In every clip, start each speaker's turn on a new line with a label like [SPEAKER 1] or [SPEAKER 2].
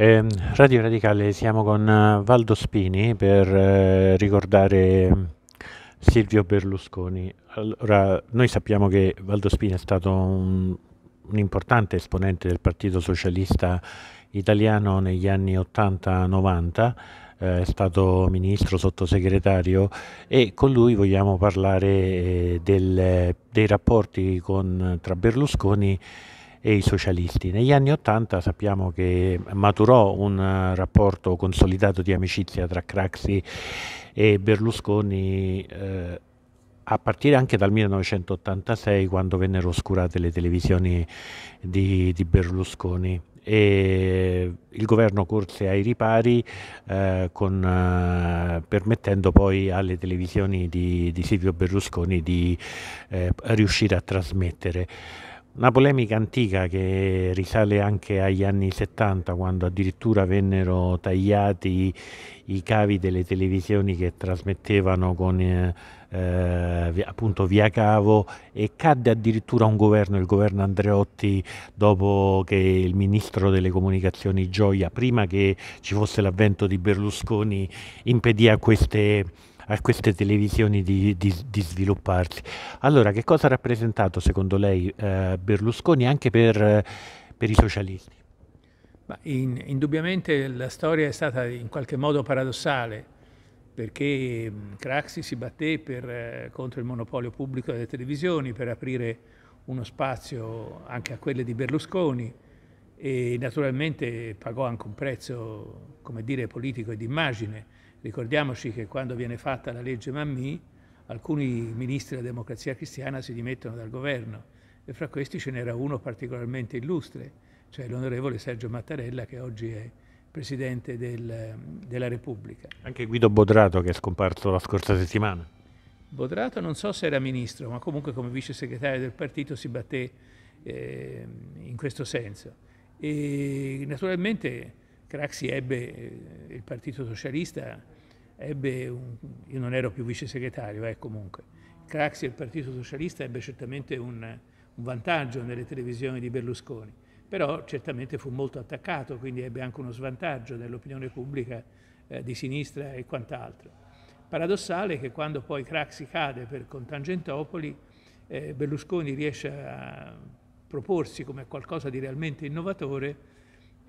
[SPEAKER 1] Eh, Radio Radicale, siamo con eh, Valdo Spini per eh, ricordare Silvio Berlusconi. Allora, noi sappiamo che Valdo Spini è stato un, un, importante esponente del Partito Socialista Italiano negli anni 80-90, eh, è stato ministro, sottosegretario e con lui vogliamo parlare eh, del, dei rapporti con, tra Berlusconi e e i socialisti. Negli anni Ottanta sappiamo che maturò un eh, rapporto consolidato di amicizia tra Craxi e Berlusconi eh, a partire anche dal 1986 quando vennero oscurate le televisioni di, di Berlusconi e il governo corse ai ripari eh, con, eh, permettendo poi alle televisioni di, di Silvio Berlusconi di eh, riuscire a trasmettere. Una polemica antica che risale anche agli anni 70, quando addirittura vennero tagliati i cavi delle televisioni che trasmettevano con, eh, eh appunto via cavo e cadde addirittura un governo, il governo Andreotti, dopo che il ministro delle comunicazioni Gioia, prima che ci fosse l'avvento di Berlusconi, impedì a queste a queste televisioni di, di, di svilupparsi. Allora, che cosa ha rappresentato secondo lei eh, Berlusconi anche per, per i socialisti?
[SPEAKER 2] In, indubbiamente la storia è stata in qualche modo paradossale perché mm, Craxi si batté per, eh, contro il monopolio pubblico delle televisioni per aprire uno spazio anche a quelle di Berlusconi e naturalmente pagò anche un prezzo, come dire, politico e d'immagine. immagine. Ricordiamoci che quando viene fatta la legge Mammì, alcuni ministri della democrazia cristiana si dimettono dal governo e fra questi ce n'era uno particolarmente illustre, cioè l'onorevole Sergio Mattarella che oggi è Presidente del, della Repubblica. Anche
[SPEAKER 1] Guido Bodrato che è scomparso la scorsa settimana.
[SPEAKER 2] Bodrato non so se era ministro, ma comunque come vice segretario del partito si batté eh, in questo senso. E naturalmente Craxi ebbe, eh, il Partito Socialista ebbe, un, io non ero più vice segretario, eh, comunque, Craxi e il Partito Socialista ebbe certamente un, un vantaggio nelle televisioni di Berlusconi, però certamente fu molto attaccato, quindi ebbe anche uno svantaggio nell'opinione pubblica eh, di sinistra e quant'altro. Paradossale che quando poi Craxi cade per Contangentopoli, eh, Berlusconi riesce a proporsi come qualcosa di realmente innovatore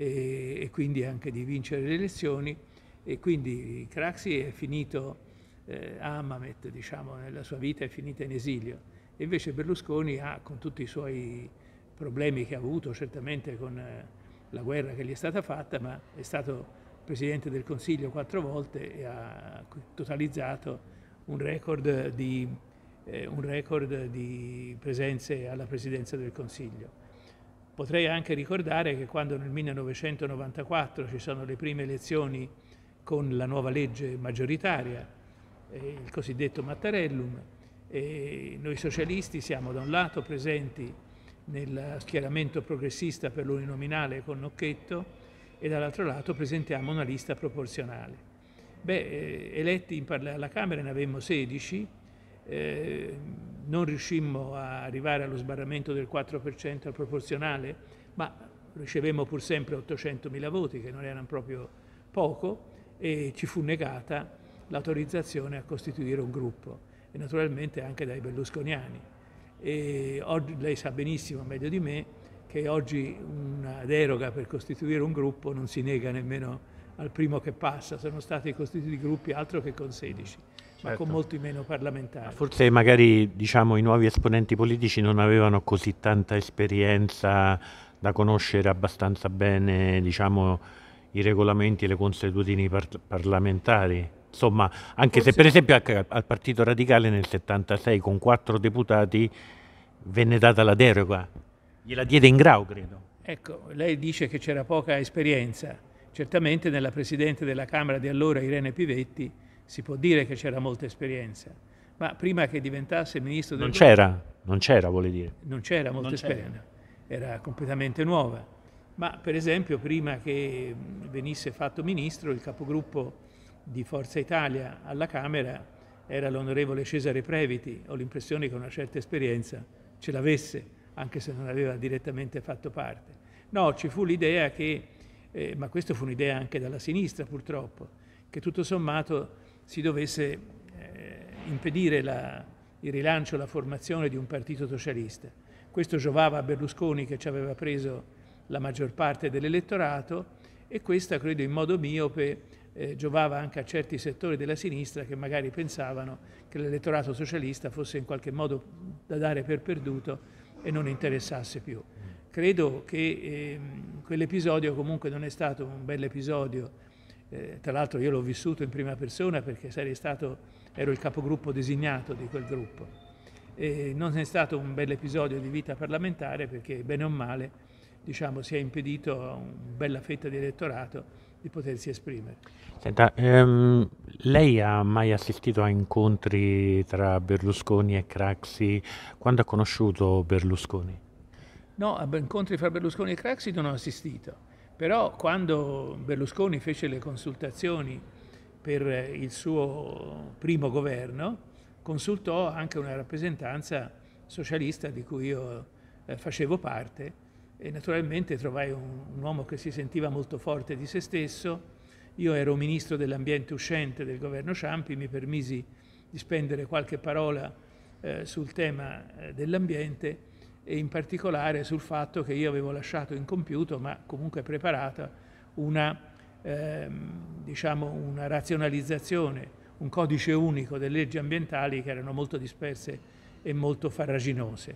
[SPEAKER 2] e, e quindi anche di vincere le elezioni e quindi Craxi è finito eh, Amamet, diciamo, nella sua vita è finita in esilio. E invece Berlusconi ha, con tutti i suoi problemi che ha avuto, certamente con eh, la guerra che gli è stata fatta, ma è stato Presidente del Consiglio quattro volte e ha totalizzato un record di, eh, un record di presenze alla Presidenza del Consiglio. Potrei anche ricordare che quando nel 1994 ci sono le prime elezioni con la nuova legge maggioritaria, eh, il cosiddetto Mattarellum, eh, noi socialisti siamo da un lato presenti nel schieramento progressista per l'uninominale con Nocchetto e dall'altro lato presentiamo una lista proporzionale. Beh, eh, eletti alla Camera ne avevamo 16, eh, non riuscimmo a arrivare allo sbarramento del 4% al proporzionale, ma ricevemmo pur sempre 800.000 voti, che non erano proprio poco, e ci fu negata l'autorizzazione a costituire un gruppo, e naturalmente anche dai berlusconiani. E oggi, lei sa benissimo, meglio di me, che oggi una deroga per costituire un gruppo non si nega nemmeno al primo che passa, sono stati costituiti gruppi altro che con 16 certo. ma con certo. molti meno parlamentari. Forse
[SPEAKER 1] magari diciamo, i nuovi esponenti politici non avevano così tanta esperienza da conoscere abbastanza bene diciamo, i regolamenti e le consuetudini par parlamentari. Insomma, anche Forse... se per esempio al Partito Radicale nel 76 con quattro deputati venne data la deroga, gliela diede in grau credo.
[SPEAKER 2] Ecco, lei dice che c'era poca esperienza, certamente nella Presidente della Camera di allora Irene Pivetti si può dire che c'era molta esperienza, ma prima che diventasse ministro del... Non c'era,
[SPEAKER 1] non c'era vuol dire. Non c'era molta non esperienza,
[SPEAKER 2] c'era. era completamente nuova, ma per esempio prima che venisse fatto ministro il capogruppo di Forza Italia alla Camera era l'onorevole Cesare Previti, ho l'impressione che una certa esperienza ce l'avesse, anche se non aveva direttamente fatto parte. No, ci fu l'idea che, eh, ma questa fu un'idea anche dalla sinistra purtroppo, che tutto sommato si dovesse eh, impedire la, il rilancio, la formazione di un partito socialista. Questo giovava a Berlusconi che ci aveva preso la maggior parte dell'elettorato e questa, credo in modo miope, eh, giovava anche a certi settori della sinistra che magari pensavano che l'elettorato socialista fosse in qualche modo da dare per perduto e non interessasse più. Credo che eh, quell'episodio comunque non è stato un bel episodio eh, tra l'altro io l'ho vissuto in prima persona perché stato, ero il capogruppo designato di quel gruppo. E non è stato un bel episodio di vita parlamentare perché bene o male diciamo, si è impedito a una bella fetta di elettorato di potersi esprimere.
[SPEAKER 1] Senta, ehm, lei ha mai assistito a incontri tra Berlusconi e Craxi? Quando ha conosciuto Berlusconi?
[SPEAKER 2] No, a incontri fra Berlusconi e Craxi non ho assistito però quando Berlusconi fece le consultazioni per il suo primo governo, consultò anche una rappresentanza socialista di cui io eh, facevo parte e naturalmente trovai un, un uomo che si sentiva molto forte di se stesso. Io ero ministro dell'ambiente uscente del governo Ciampi, mi permisi di spendere qualche parola eh, sul tema eh, dell'ambiente e in particolare sul fatto che io avevo lasciato incompiuto, ma comunque preparata, una, ehm, diciamo una razionalizzazione, un codice unico delle leggi ambientali che erano molto disperse e molto farraginose.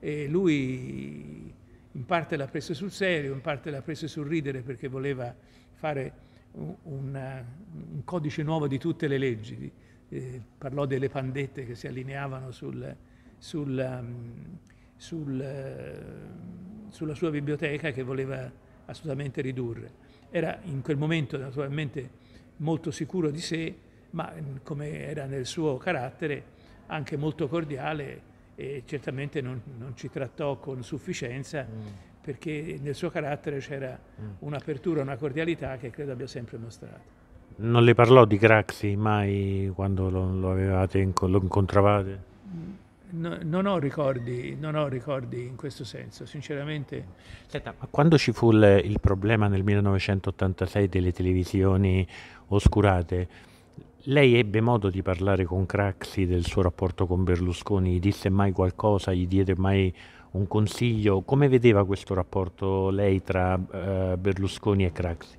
[SPEAKER 2] E lui in parte l'ha preso sul serio, in parte l'ha preso sul ridere perché voleva fare un, un, codice nuovo di tutte le leggi. Eh, parlò delle pandette che si allineavano sul, sul um, sul, eh, sulla sua biblioteca che voleva assolutamente ridurre. Era in quel momento naturalmente molto sicuro di sé, ma mm, come era nel suo carattere anche molto cordiale e certamente non, non ci trattò con sufficienza mm. perché nel suo carattere c'era mm. un'apertura, una cordialità che credo abbia sempre mostrato.
[SPEAKER 1] Non le parlò di Craxi mai quando lo, lo, avevate, lo incontravate? Mm.
[SPEAKER 2] No, non, ho ricordi, non, ho ricordi, in questo senso, sinceramente. Senta, ma
[SPEAKER 1] quando ci fu il, il problema nel 1986 delle televisioni oscurate, lei ebbe modo di parlare con Craxi del suo rapporto con Berlusconi? Gli disse mai qualcosa? Gli diede mai un consiglio? Come vedeva questo rapporto lei tra eh, Berlusconi e Craxi?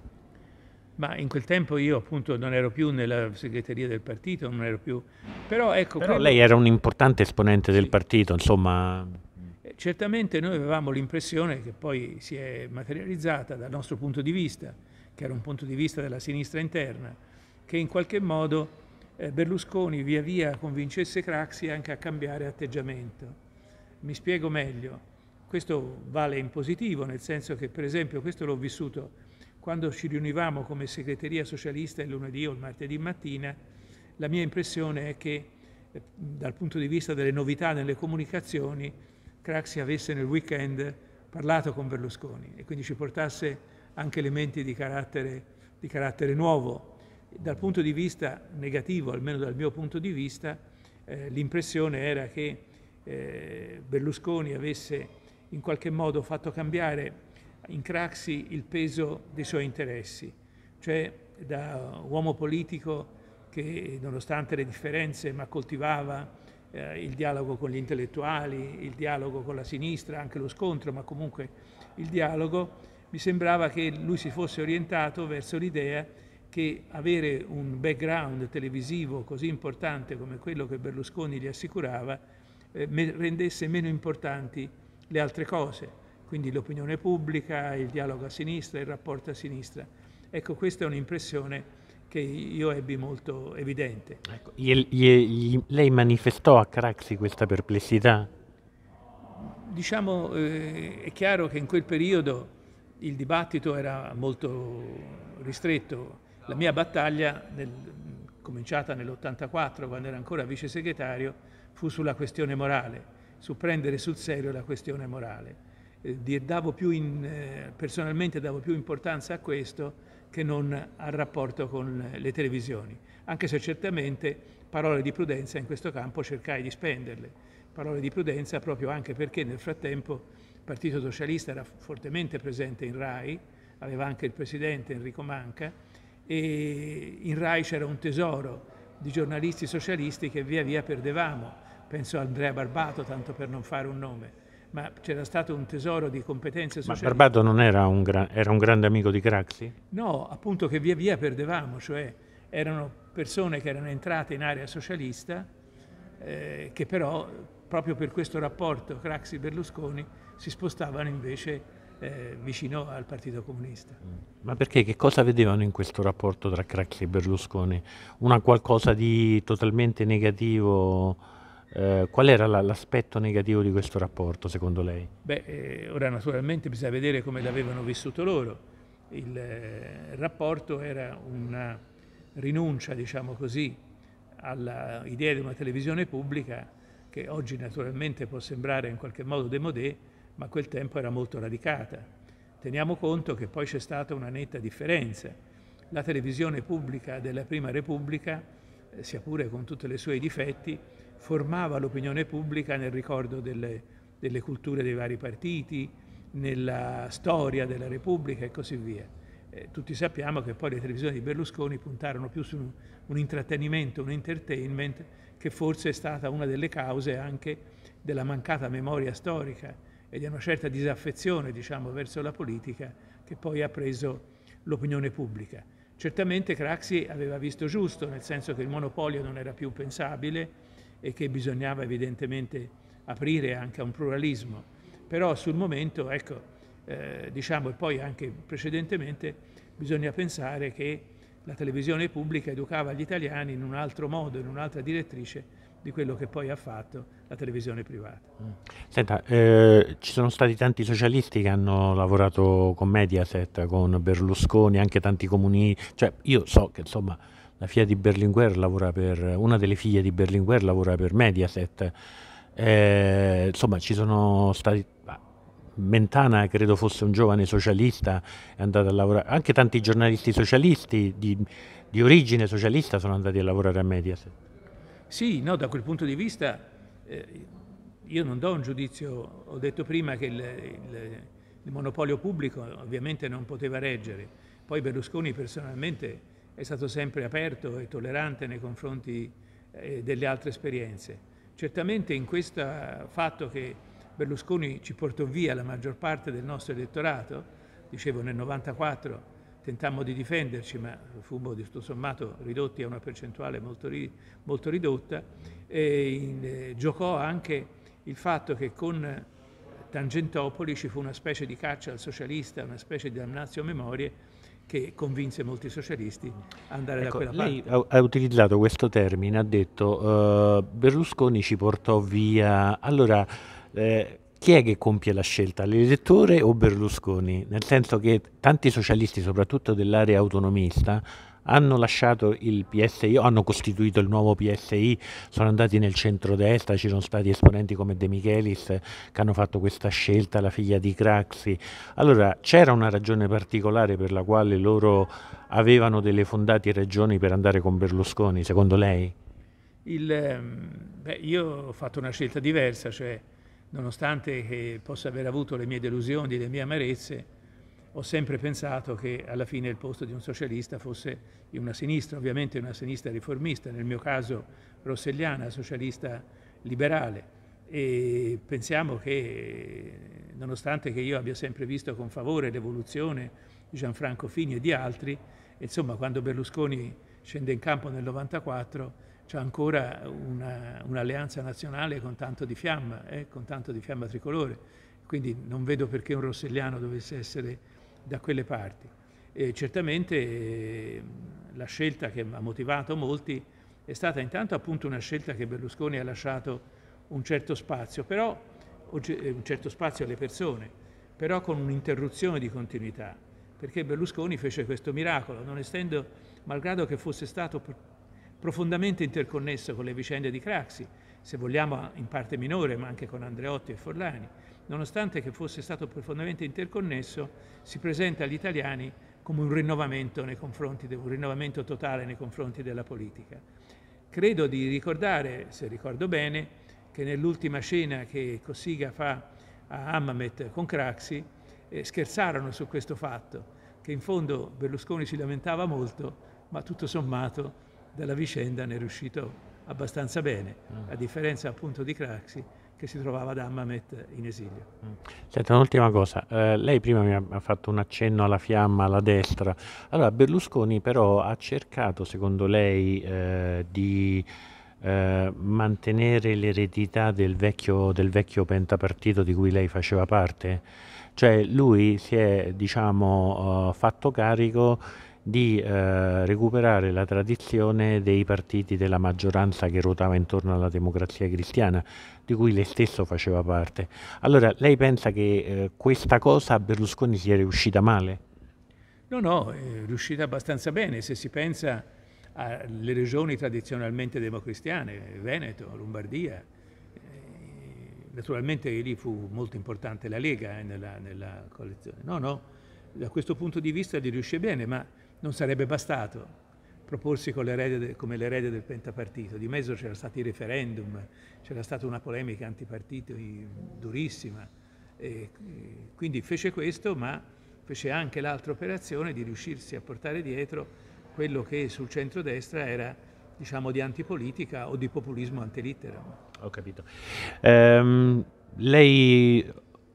[SPEAKER 2] ma in quel tempo io appunto non ero più nella segreteria del partito, non ero più... Però, ecco, Però quello... lei
[SPEAKER 1] era un importante esponente del partito, insomma...
[SPEAKER 2] Eh, certamente noi avevamo l'impressione che poi si è materializzata dal nostro punto di vista, che era un punto di vista della sinistra interna, che in qualche modo eh, Berlusconi via via convincesse Craxi anche a cambiare atteggiamento. Mi spiego meglio, questo vale in positivo, nel senso che per esempio questo l'ho vissuto quando ci riunivamo come segreteria socialista il lunedì o il martedì mattina, la mia impressione è che eh, dal punto di vista delle novità nelle comunicazioni, Craxi avesse nel weekend parlato con Berlusconi e quindi ci portasse anche elementi di carattere, di carattere nuovo. Dal punto di vista negativo, almeno dal mio punto di vista, eh, l'impressione era che eh, Berlusconi avesse in qualche modo fatto cambiare in Craxi il peso dei suoi interessi, cioè da uomo politico che nonostante le differenze ma coltivava eh, il dialogo con gli intellettuali, il dialogo con la sinistra, anche lo scontro, ma comunque il dialogo, mi sembrava che lui si fosse orientato verso l'idea che avere un background televisivo così importante come quello che Berlusconi gli assicurava eh, rendesse meno importanti le altre cose quindi l'opinione pubblica, il dialogo a sinistra, il rapporto a sinistra. Ecco, questa è un'impressione che io ebbi molto evidente.
[SPEAKER 1] Ecco, gli, gli, gli, lei manifestò a Craxi questa perplessità?
[SPEAKER 2] Diciamo, eh, è chiaro che in quel periodo il dibattito era molto ristretto. La mia battaglia, nel, cominciata nell'84, quando era ancora vice segretario, fu sulla questione morale, su prendere sul serio la questione morale eh, davo in, eh, personalmente davo più importanza a questo che non al rapporto con le televisioni, anche se certamente parole di prudenza in questo campo cercai di spenderle, parole di prudenza proprio anche perché nel frattempo il Partito Socialista era fortemente presente in RAI, aveva anche il presidente Enrico Manca e in RAI c'era un tesoro di giornalisti socialisti che via via perdevamo, penso a Andrea Barbato tanto per non fare un nome ma c'era stato un tesoro di competenze sociali. Ma Barbato
[SPEAKER 1] non era un, gran, era un grande amico di Craxi?
[SPEAKER 2] No, appunto che via via perdevamo, cioè erano persone che erano entrate in area socialista, eh, che però proprio per questo rapporto Craxi-Berlusconi si spostavano invece eh, vicino al Partito Comunista. Mm.
[SPEAKER 1] Ma perché che cosa vedevano in questo rapporto tra Craxi e Berlusconi? Una qualcosa di totalmente negativo? Eh, qual era l'aspetto negativo di questo rapporto secondo lei?
[SPEAKER 2] Beh, eh, ora naturalmente bisogna vedere come l'avevano vissuto loro. Il, eh, rapporto era una rinuncia, diciamo così, all'idea di una televisione pubblica che oggi naturalmente può sembrare in qualche modo demodé, ma a quel tempo era molto radicata. Teniamo conto che poi c'è stata una netta differenza. La televisione pubblica della Prima Repubblica, eh, sia pure con tutti i suoi difetti, formava l'opinione pubblica nel ricordo delle, delle culture dei vari partiti, nella storia della Repubblica e così via. Eh, tutti sappiamo che poi le televisioni di Berlusconi puntarono più su un, un intrattenimento, un entertainment, che forse è stata una delle cause anche della mancata memoria storica e di una certa disaffezione diciamo, verso la politica che poi ha preso l'opinione pubblica. Certamente Craxi aveva visto giusto, nel senso che il monopolio non era più pensabile, e che bisognava evidentemente aprire anche a un pluralismo. Però sul momento, ecco, eh, diciamo e poi anche precedentemente, bisogna pensare che la televisione pubblica educava gli italiani in un altro modo, in un'altra direttrice di quello che poi ha fatto la televisione privata.
[SPEAKER 1] Mm. Senta, eh, ci sono stati tanti socialisti che hanno lavorato con Mediaset, con Berlusconi, anche tanti comunisti, cioè io so che insomma la figlia di Berlinguer lavora per, una delle figlie di Berlinguer lavora per Mediaset, eh, insomma ci sono stati, Mentana credo fosse un giovane socialista, è andato a lavorare, anche tanti giornalisti socialisti di, di origine socialista sono andati a lavorare a Mediaset.
[SPEAKER 2] Sì, no, da quel punto di vista eh, io non do un giudizio, ho detto prima che il, il, il monopolio pubblico ovviamente non poteva reggere, poi Berlusconi personalmente è stato sempre aperto e tollerante nei confronti eh, delle altre esperienze. Certamente in questo fatto che Berlusconi ci portò via la maggior parte del nostro elettorato, dicevo nel 94 tentammo di difenderci ma fummo di tutto sommato ridotti a una percentuale molto, ri, molto ridotta, e in, eh, giocò anche il fatto che con Tangentopoli ci fu una specie di caccia al socialista, una specie di damnazio memorie che convinse molti socialisti ad andare ecco, da quella parte.
[SPEAKER 1] Lei ha, utilizzato questo termine, ha detto uh, Berlusconi ci portò via. Allora, eh, chi è che compie la scelta, l'elettore o Berlusconi? Nel senso che tanti socialisti, soprattutto dell'area autonomista, hanno lasciato il PSI, hanno costituito il nuovo PSI, sono andati nel centro-destra, ci sono stati esponenti come De Michelis eh, che hanno fatto questa scelta, la figlia di Craxi. Allora c'era una ragione particolare per la quale loro avevano delle fondate ragioni per andare con Berlusconi, secondo lei?
[SPEAKER 2] Il, ehm, beh, io ho fatto una scelta diversa, cioè nonostante possa aver avuto le mie delusioni, le mie amarezze, ho sempre pensato che alla fine il posto di un socialista fosse in una sinistra, ovviamente una sinistra riformista, nel mio caso rosselliana, socialista liberale. E pensiamo che, nonostante che io abbia sempre visto con favore l'evoluzione di Gianfranco Fini e di altri, insomma quando Berlusconi scende in campo nel 94 c'è ancora un'alleanza nazionale con tanto di fiamma, eh, con tanto di fiamma tricolore. Quindi non vedo perché un rosselliano dovesse essere da quelle parti. E certamente ehm, la scelta che ha motivato molti è stata intanto appunto una scelta che Berlusconi ha lasciato un certo spazio, però, eh, un certo spazio alle persone, però con un'interruzione di continuità, perché Berlusconi fece questo miracolo, non estendo, malgrado che fosse stato profondamente interconnesso con le vicende di Craxi, se vogliamo in parte minore, ma anche con Andreotti e Forlani, nonostante che fosse stato profondamente interconnesso, si presenta agli italiani come un rinnovamento, nei confronti, un rinnovamento totale nei confronti della politica. Credo di ricordare, se ricordo bene, che nell'ultima scena che Cossiga fa a Hammamet con Craxi eh, scherzarono su questo fatto, che in fondo Berlusconi si lamentava molto, ma tutto sommato della vicenda ne è riuscito abbastanza bene, mm. a differenza appunto di Craxi, che si trovava ad Ammamet in esilio. Mm.
[SPEAKER 1] Senta, un'ultima cosa, eh, lei prima mi ha fatto un accenno alla fiamma alla destra, allora Berlusconi però ha cercato secondo lei eh, di eh, mantenere l'eredità del vecchio, del vecchio pentapartito di cui lei faceva parte? Cioè lui si è diciamo, eh, fatto carico di eh, recuperare la tradizione dei partiti della maggioranza che ruotava intorno alla democrazia cristiana, di cui lei stesso faceva parte. Allora, lei pensa che eh, questa cosa a Berlusconi sia riuscita male?
[SPEAKER 2] No, no, è riuscita abbastanza bene, se si pensa alle regioni tradizionalmente democristiane, Veneto, Lombardia, eh, naturalmente lì fu molto importante la Lega eh, nella, nella coalizione. No, no, da questo punto di vista gli riuscì bene, ma non sarebbe bastato proporsi de, come l'erede del pentapartito. Di mezzo c'erano stati i referendum, c'era stata una polemica antipartito durissima. E, quindi fece questo, ma fece anche l'altra operazione di riuscirsi a portare dietro quello che sul centrodestra era diciamo di antipolitica o di populismo antelittera. Ho capito.
[SPEAKER 1] Ehm, lei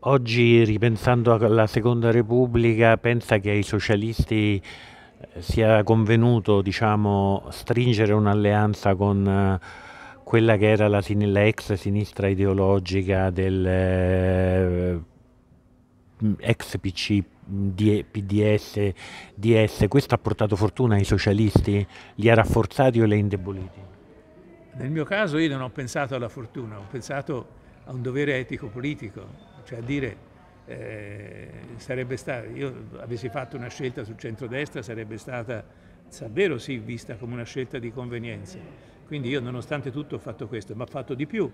[SPEAKER 1] oggi, ripensando alla Seconda Repubblica, pensa che i socialisti si era convenuto diciamo, stringere un'alleanza con eh, quella che era la, la ex sinistra ideologica del eh, ex PC, PDS, DS, questo ha portato fortuna ai socialisti? Li ha rafforzati o li ha indeboliti?
[SPEAKER 2] Nel mio caso io non ho pensato alla fortuna, ho pensato a un dovere etico-politico, cioè a dire eh, sarebbe stata, io avessi fatto una scelta sul centrodestra sarebbe stata davvero sì vista come una scelta di convenienza. Quindi io nonostante tutto ho fatto questo, ma ho fatto di più.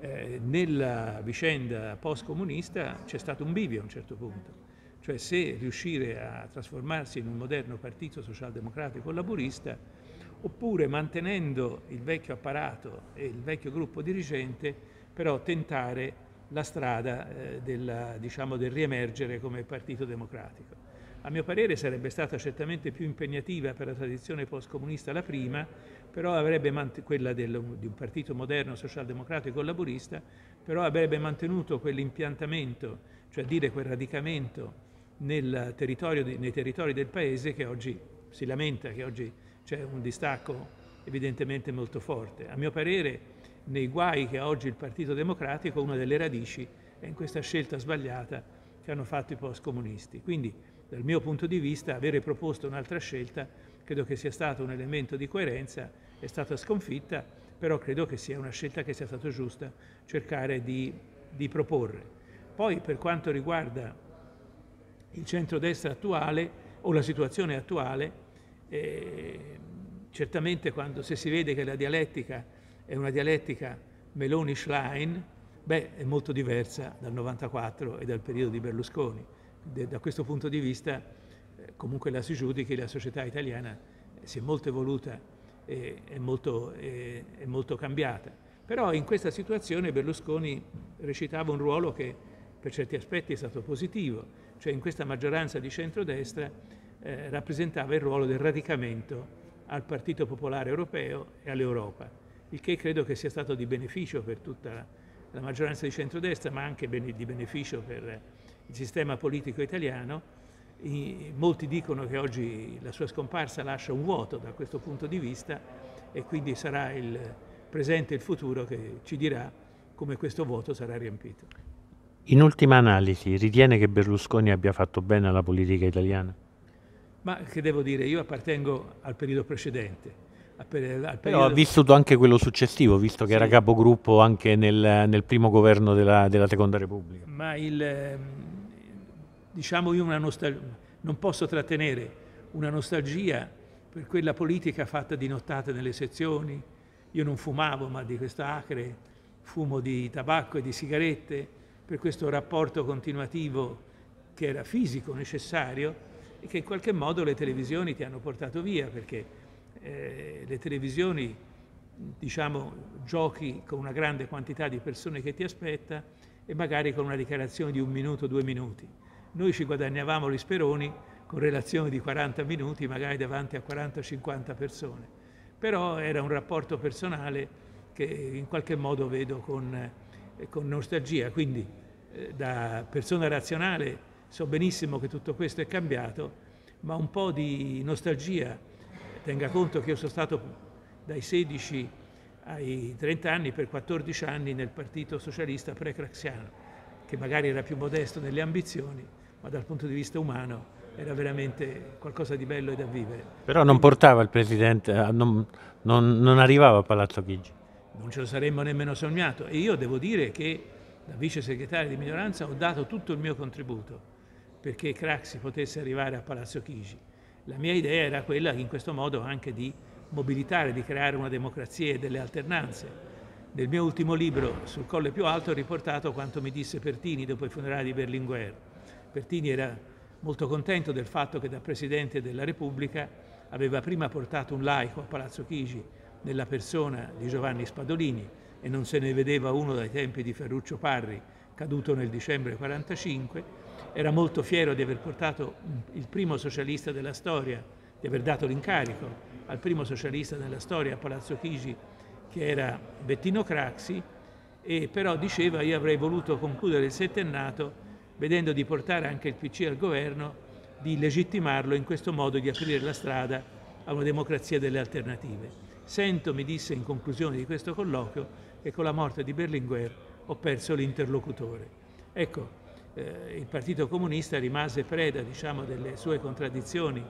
[SPEAKER 2] Eh, nella vicenda post-comunista c'è stato un bivio a un certo punto, cioè se riuscire a trasformarsi in un moderno partito socialdemocratico laburista oppure mantenendo il vecchio apparato e il vecchio gruppo dirigente però tentare la strada eh, della, diciamo, del riemergere come partito democratico. A mio parere sarebbe stata certamente più impegnativa per la tradizione postcomunista la prima, però avrebbe quella del, di un partito moderno socialdemocratico e laborista, però avrebbe mantenuto quell'impiantamento, cioè dire quel radicamento territorio, nei territori del paese che oggi si lamenta, che oggi c'è un distacco evidentemente molto forte. A mio parere nei guai che ha oggi il Partito Democratico, una delle radici è in questa scelta sbagliata che hanno fatto i post-comunisti. Quindi, dal mio punto di vista, avere proposto un'altra scelta credo che sia stato un elemento di coerenza, è stata sconfitta, però credo che sia una scelta che sia stata giusta cercare di, di proporre. Poi per quanto riguarda il centrodestra attuale o la situazione attuale, eh, certamente quando se si vede che la dialettica è una dialettica Meloni-Schlein, beh, è molto diversa dal 94 e dal periodo di Berlusconi. De, da questo punto di vista, eh, comunque la si giudichi, la società italiana eh, si è molto evoluta e è molto, è, è molto cambiata. Però in questa situazione Berlusconi recitava un ruolo che per certi aspetti è stato positivo, cioè in questa maggioranza di centrodestra eh, rappresentava il ruolo del radicamento al Partito Popolare Europeo e all'Europa il che credo che sia stato di beneficio per tutta la maggioranza di centrodestra, ma anche di beneficio per il sistema politico italiano. I, molti dicono che oggi la sua scomparsa lascia un vuoto da questo punto di vista e quindi sarà il presente e il futuro che ci dirà come questo vuoto sarà riempito.
[SPEAKER 1] In ultima analisi, ritiene che Berlusconi abbia fatto bene alla politica italiana?
[SPEAKER 2] Ma che devo dire, io appartengo al periodo precedente Periodo... Però ha vissuto
[SPEAKER 1] anche quello successivo, visto che sì. era capogruppo anche nel, nel primo governo della, della, Seconda Repubblica.
[SPEAKER 2] Ma il, diciamo io nostal... non posso trattenere una nostalgia per quella politica fatta di nottate nelle sezioni. Io non fumavo, ma di questo acre fumo di tabacco e di sigarette, per questo rapporto continuativo che era fisico, necessario, e che in qualche modo le televisioni ti hanno portato via, perché eh, le televisioni, diciamo, giochi con una grande quantità di persone che ti aspetta e magari con una dichiarazione di un minuto, due minuti. Noi ci guadagnavamo gli speroni con relazioni di 40 minuti, magari davanti a 40-50 persone, però era un rapporto personale che in qualche modo vedo con, eh, con nostalgia. Quindi eh, da persona razionale so benissimo che tutto questo è cambiato, ma un po' di nostalgia Tenga conto che io sono stato dai 16 ai 30 anni per 14 anni nel Partito Socialista pre-craxiano, che magari era più modesto nelle ambizioni, ma dal punto di vista umano era veramente qualcosa di bello e da vivere. Però non
[SPEAKER 1] portava il presidente, eh, non, non, non arrivava a Palazzo Chigi.
[SPEAKER 2] Non ce lo saremmo nemmeno sognato e io devo dire che da vice segretario di minoranza ho dato tutto il mio contributo perché Craxi potesse arrivare a Palazzo Chigi. La mia idea era quella in questo modo anche di mobilitare, di creare una democrazia e delle alternanze. Nel mio ultimo libro, Sul Colle più alto, ho riportato quanto mi disse Pertini dopo i funerali di Berlinguer. Pertini era molto contento del fatto che da Presidente della Repubblica aveva prima portato un laico a Palazzo Chigi nella persona di Giovanni Spadolini e non se ne vedeva uno dai tempi di Ferruccio Parri, caduto nel dicembre 1945, era molto fiero di aver portato il primo socialista della storia, di aver dato l'incarico al primo socialista della storia a Palazzo Chigi, che era Bettino Craxi, e però diceva io avrei voluto concludere il settennato vedendo di portare anche il PC al governo, di legittimarlo in questo modo di aprire la strada a una democrazia delle alternative. Sento, mi disse in conclusione di questo colloquio, che con la morte di Berlinguer ho perso l'interlocutore. Ecco, eh, il Partito Comunista rimase preda diciamo, delle sue contraddizioni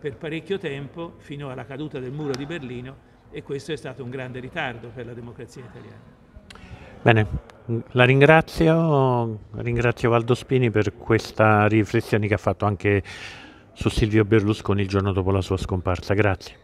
[SPEAKER 2] per parecchio tempo, fino alla caduta del muro di Berlino, e questo è stato un grande ritardo per la democrazia italiana.
[SPEAKER 1] Bene, la ringrazio, ringrazio Valdo Spini per questa riflessione che ha fatto anche su Silvio Berlusconi il giorno dopo la sua scomparsa. Grazie.